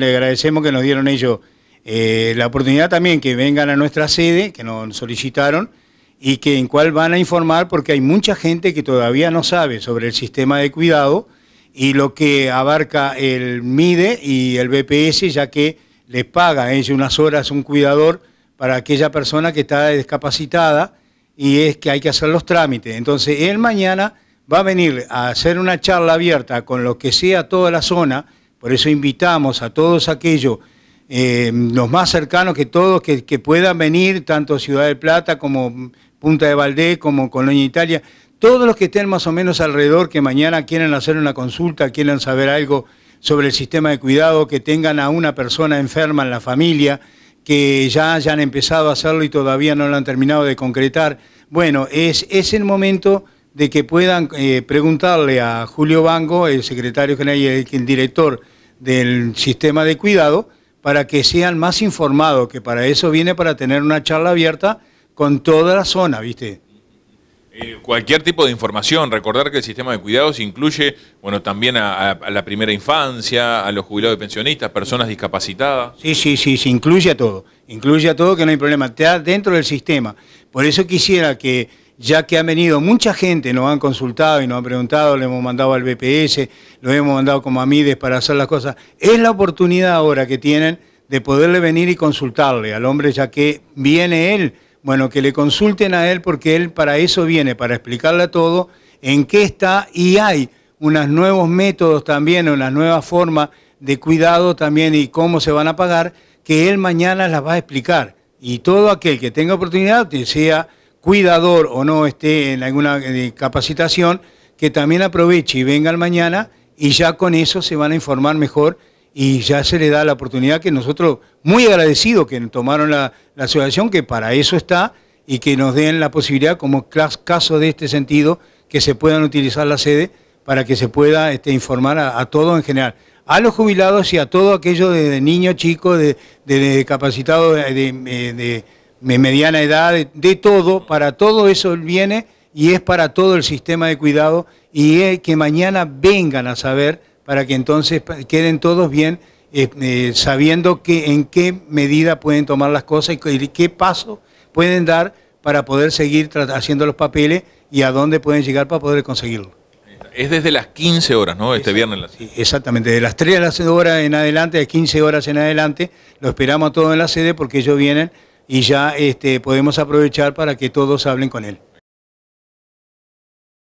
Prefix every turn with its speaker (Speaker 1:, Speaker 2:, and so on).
Speaker 1: Le agradecemos que nos dieron ellos eh, la oportunidad también que vengan a nuestra sede, que nos solicitaron, y que en cuál van a informar, porque hay mucha gente que todavía no sabe sobre el sistema de cuidado y lo que abarca el MIDE y el BPS, ya que les paga a ellos unas horas un cuidador para aquella persona que está discapacitada y es que hay que hacer los trámites. Entonces, él mañana va a venir a hacer una charla abierta con lo que sea toda la zona por eso invitamos a todos aquellos, eh, los más cercanos que todos, que, puedan venir, tanto Ciudad de Plata como Punta de Valdés, como Colonia Italia, todos los que estén más o menos alrededor, que mañana quieran hacer una consulta, quieran saber algo sobre el sistema de cuidado, que tengan a una persona enferma en la familia, que ya hayan empezado a hacerlo y todavía no lo han terminado de concretar. Bueno, es, es el momento de que puedan eh, preguntarle a Julio Bango, el secretario general y el director del sistema de cuidado, para que sean más informados, que para eso viene para tener una charla abierta con toda la zona, ¿viste?
Speaker 2: Eh, cualquier tipo de información, recordar que el sistema de cuidados incluye, bueno, también a, la primera infancia, a los jubilados y pensionistas, personas discapacitadas.
Speaker 1: Sí, sí, sí, se incluye a todo, incluye a todo que no hay problema, está dentro del sistema. Por eso quisiera que ya que ha venido mucha gente, nos han consultado y nos han preguntado, le hemos mandado al BPS, lo hemos mandado como a Mides para hacer las cosas. Es la oportunidad ahora que tienen de poderle venir y consultarle al hombre, ya que viene él. Bueno, que le consulten a él porque él para eso viene, para explicarle a todo en qué está y hay unos nuevos métodos también, una nueva forma de cuidado también y cómo se van a pagar, que él mañana las va a explicar. Y todo aquel que tenga oportunidad, que sea cuidador o no esté en alguna eh, capacitación, que también aproveche y venga mañana y ya con eso se van a informar mejor y ya se le da la oportunidad que nosotros, muy agradecidos que tomaron la, la, asociación, que para eso está, y que nos den la posibilidad, como caso de este sentido, que se puedan utilizar la sede para que se pueda este, informar a, todo todos en general, a los jubilados y a todo aquello de, niños, niño, chico, de, capacitados, de de, mediana edad, de, todo, para todo eso viene y es para todo el sistema de cuidado y que mañana vengan a saber para que entonces queden todos bien eh, eh, sabiendo que, en qué medida pueden tomar las cosas y, qué paso pueden dar para poder seguir haciendo los papeles y a dónde pueden llegar para poder conseguirlo.
Speaker 2: Es desde las 15 horas, ¿no? Este viernes.
Speaker 1: exactamente, de las 3 a las horas en adelante, de 15 horas en adelante, lo esperamos a todos en la sede porque ellos vienen y ya este, podemos aprovechar para que todos hablen con él.